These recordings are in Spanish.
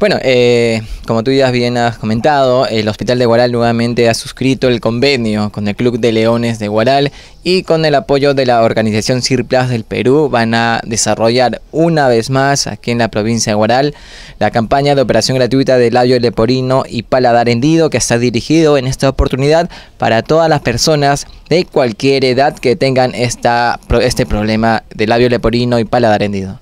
Bueno, eh, como tú ya bien has comentado, el Hospital de Guaral nuevamente ha suscrito el convenio con el Club de Leones de Guaral y con el apoyo de la organización Cirplas del Perú van a desarrollar una vez más aquí en la provincia de Guaral la campaña de operación gratuita de labio leporino y paladar hendido que está dirigido en esta oportunidad para todas las personas de cualquier edad que tengan esta, este problema de labio leporino y paladar hendido.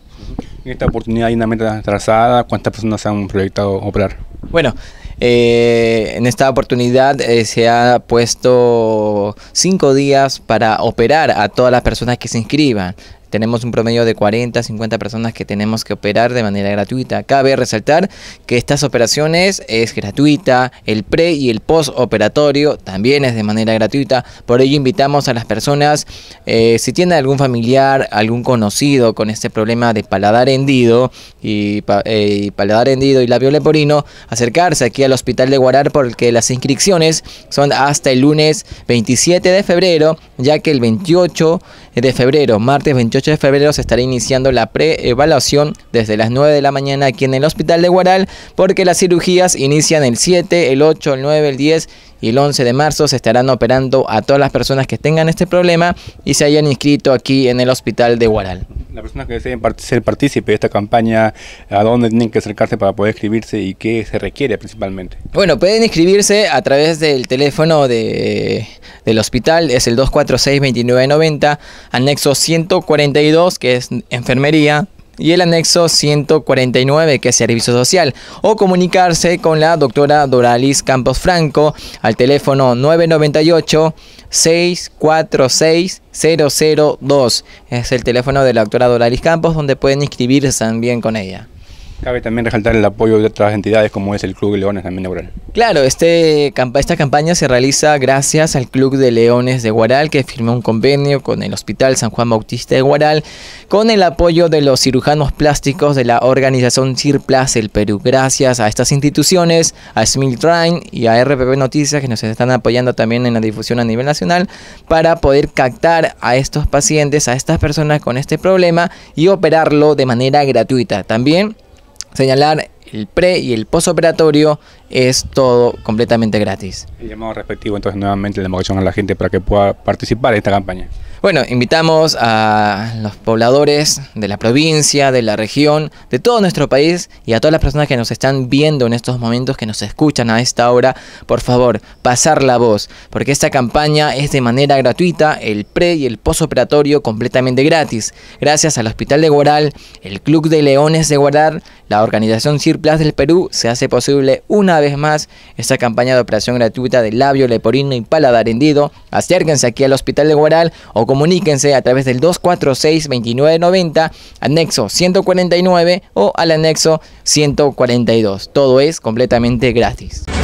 En esta oportunidad hay una meta trazada, ¿cuántas personas han proyectado operar? Bueno, eh, en esta oportunidad eh, se ha puesto cinco días para operar a todas las personas que se inscriban. Tenemos un promedio de 40, 50 personas que tenemos que operar de manera gratuita. Cabe resaltar que estas operaciones es gratuita, el pre y el post operatorio también es de manera gratuita. Por ello invitamos a las personas, eh, si tienen algún familiar, algún conocido con este problema de paladar hendido y, eh, paladar hendido y labio leporino, acercarse aquí al hospital de Guarar porque las inscripciones son hasta el lunes 27 de febrero, ya que el 28 de febrero, martes 28 8 de febrero se estará iniciando la pre-evaluación desde las 9 de la mañana aquí en el Hospital de Guaral, porque las cirugías inician el 7, el 8, el 9, el 10 y el 11 de marzo se estarán operando a todas las personas que tengan este problema y se hayan inscrito aquí en el Hospital de Guaral. Las personas que deseen ser partícipe de esta campaña, ¿a dónde tienen que acercarse para poder inscribirse y qué se requiere principalmente? Bueno, pueden inscribirse a través del teléfono de del hospital es el 246-2990, anexo 142 que es enfermería y el anexo 149 que es servicio social o comunicarse con la doctora Doralis Campos Franco al teléfono 998 646 002 es el teléfono de la doctora Doralis Campos donde pueden inscribirse también con ella. Cabe también resaltar el apoyo de otras entidades como es el Club de Leones también de Guaral. Claro, este, esta campaña se realiza gracias al Club de Leones de Guaral que firmó un convenio con el Hospital San Juan Bautista de Guaral con el apoyo de los cirujanos plásticos de la organización Cirplas el Perú. Gracias a estas instituciones, a Smith Train y a RPP Noticias que nos están apoyando también en la difusión a nivel nacional para poder captar a estos pacientes, a estas personas con este problema y operarlo de manera gratuita. También señalar, el pre y el posoperatorio es todo completamente gratis. El llamado respectivo, entonces, nuevamente, la democracia a la gente para que pueda participar en esta campaña. Bueno, invitamos a los pobladores de la provincia, de la región, de todo nuestro país y a todas las personas que nos están viendo en estos momentos, que nos escuchan a esta hora, por favor, pasar la voz, porque esta campaña es de manera gratuita, el pre y el posoperatorio completamente gratis, gracias al Hospital de Guaral, el Club de Leones de Guaral la organización Cirplas del Perú se hace posible una vez más esta campaña de operación gratuita de labio leporino y paladar hendido. Acérquense aquí al Hospital de Guaral o comuníquense a través del 246-2990, anexo 149 o al anexo 142. Todo es completamente gratis.